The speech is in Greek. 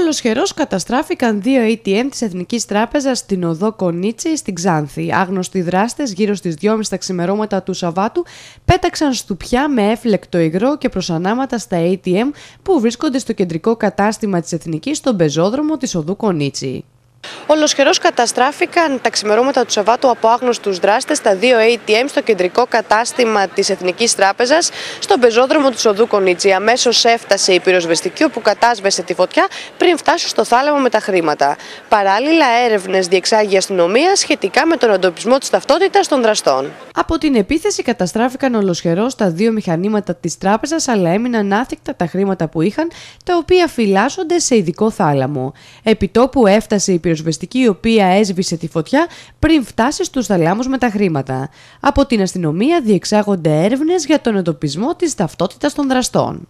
Ολοσχερός καταστράφηκαν δύο ATM της Εθνικής Τράπεζας στην οδό Κονίτσι στην Ξάνθη. Άγνωστοι δράστες γύρω στις 2.30 τα ξημερώματα του Σαββάτου πέταξαν στουπιά με έφλεκτο υγρό και προσανάματα στα ATM που βρίσκονται στο κεντρικό κατάστημα της Εθνικής στον πεζόδρομο της οδού Κονίτσι. Ολοσχερός καταστράφηκαν τα ξημερώματα του Σαββάτου από άγνωστους δράστες στα δύο ATM στο κεντρικό κατάστημα της Εθνικής Τράπεζας, στον πεζόδρομο του Σοδού Κονίτσι. Αμέσως έφτασε η πυροσβεστική, όπου κατάσβεσε τη φωτιά πριν φτάσει στο θάλαμο με τα χρήματα. Παράλληλα, έρευνες διεξάγει η αστυνομία σχετικά με τον εντοπισμό της ταυτότητας των δραστών. Από την επίθεση καταστράφηκαν ολοσχερός τα δύο μηχανήματα της τράπεζας, αλλά έμειναν άθικτα τα χρήματα που είχαν, τα οποία φυλάσσονται σε ειδικό θάλαμο. Επιτόπου έφτασε η πυροσβεστική, η οποία έσβησε τη φωτιά πριν φτάσει στους θαλάμους με τα χρήματα. Από την αστυνομία διεξάγονται έρευνες για τον εντοπισμό της ταυτότητας των δραστών.